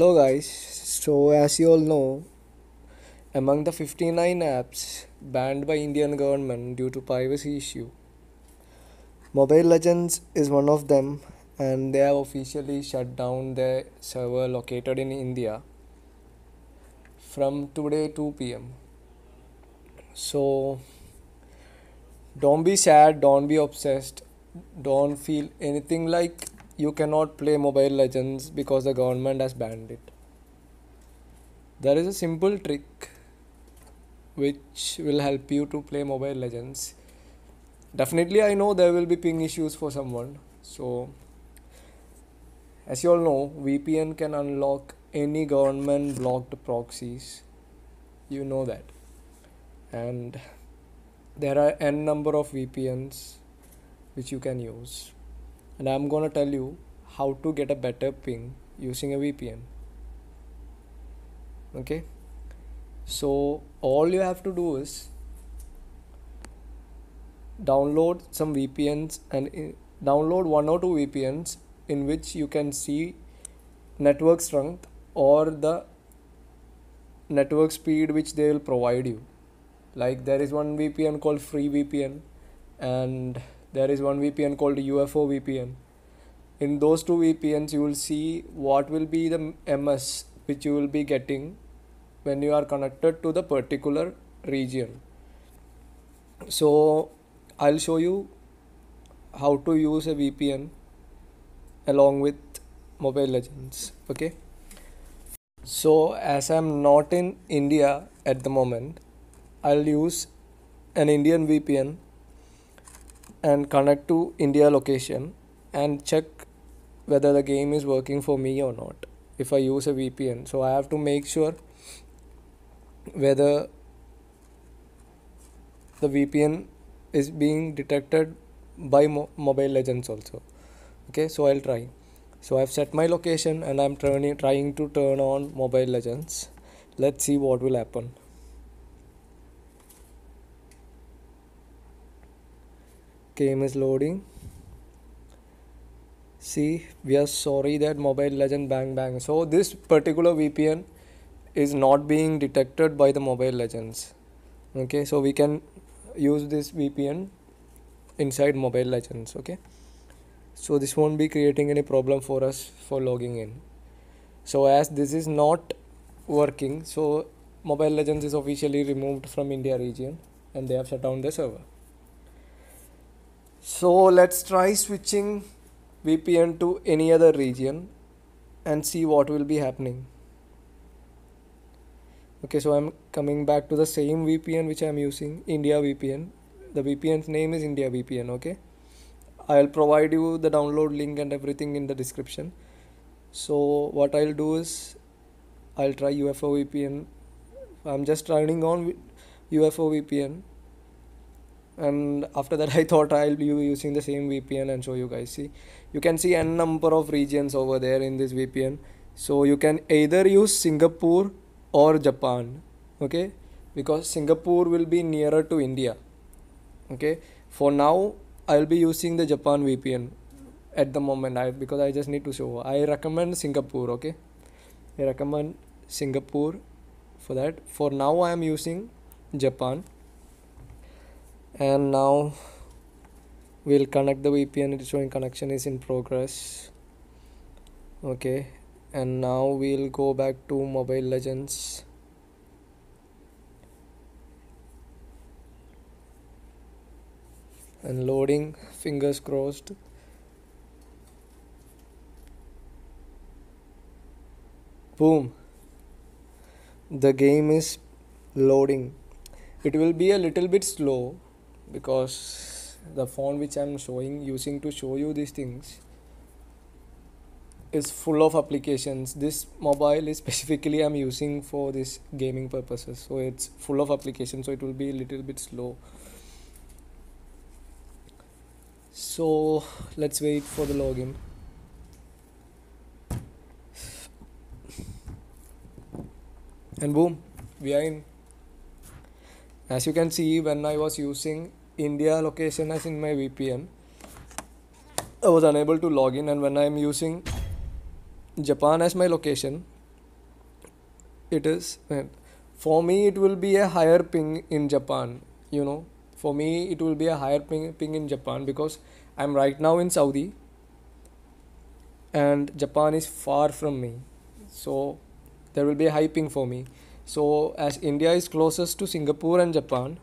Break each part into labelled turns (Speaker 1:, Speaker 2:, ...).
Speaker 1: Hello guys, so as you all know, among the 59 apps banned by Indian government due to privacy issue, Mobile Legends is one of them and they have officially shut down their server located in India from today 2 pm. So don't be sad, don't be obsessed, don't feel anything like you cannot play Mobile Legends because the government has banned it. There is a simple trick which will help you to play Mobile Legends. Definitely, I know there will be ping issues for someone. So, as you all know, VPN can unlock any government blocked proxies. You know that. And there are n number of VPNs which you can use and I'm gonna tell you how to get a better ping using a VPN. Okay, so all you have to do is download some VPNs and download one or two VPNs in which you can see network strength or the network speed which they will provide you. Like there is one VPN called Free VPN and there is one vpn called ufo vpn in those two vpns you will see what will be the ms which you will be getting when you are connected to the particular region so i'll show you how to use a vpn along with mobile legends okay so as i'm not in india at the moment i'll use an indian vpn and connect to India location and check whether the game is working for me or not if I use a VPN. So I have to make sure whether the VPN is being detected by Mo Mobile Legends also. Okay, so I'll try. So I've set my location and I'm trying trying to turn on Mobile Legends. Let's see what will happen. game is loading see we are sorry that mobile legend bang bang so this particular vpn is not being detected by the mobile legends okay so we can use this vpn inside mobile legends okay so this won't be creating any problem for us for logging in so as this is not working so mobile legends is officially removed from india region and they have shut down the server so let's try switching VPN to any other region and see what will be happening. Okay, so I'm coming back to the same VPN which I'm using, India VPN. The VPN's name is India VPN, okay? I'll provide you the download link and everything in the description. So what I'll do is I'll try UFO VPN. I'm just running on UFO VPN and after that I thought I'll be using the same VPN and show you guys see you can see n number of regions over there in this VPN so you can either use Singapore or Japan okay because Singapore will be nearer to India okay for now I'll be using the Japan VPN at the moment I because I just need to show I recommend Singapore okay I recommend Singapore for that for now I am using Japan and now we'll connect the VPN it is showing connection is in progress okay and now we'll go back to mobile legends and loading fingers crossed boom the game is loading it will be a little bit slow because the phone which i'm showing using to show you these things is full of applications this mobile is specifically i'm using for this gaming purposes so it's full of applications so it will be a little bit slow so let's wait for the login and boom we are in as you can see when i was using India location as in my VPN. I was unable to log in and when I am using Japan as my location, it is eh, for me it will be a higher ping in Japan, you know. For me it will be a higher ping ping in Japan because I'm right now in Saudi and Japan is far from me. So there will be a high ping for me. So as India is closest to Singapore and Japan,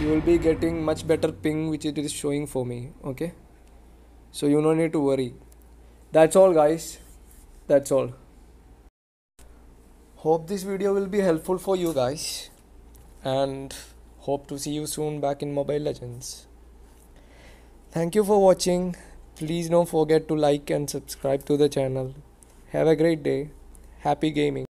Speaker 1: you will be getting much better ping which it is showing for me okay so you no need to worry that's all guys that's all hope this video will be helpful for you guys and hope to see you soon back in mobile legends thank you for watching please don't forget to like and subscribe to the channel have a great day happy gaming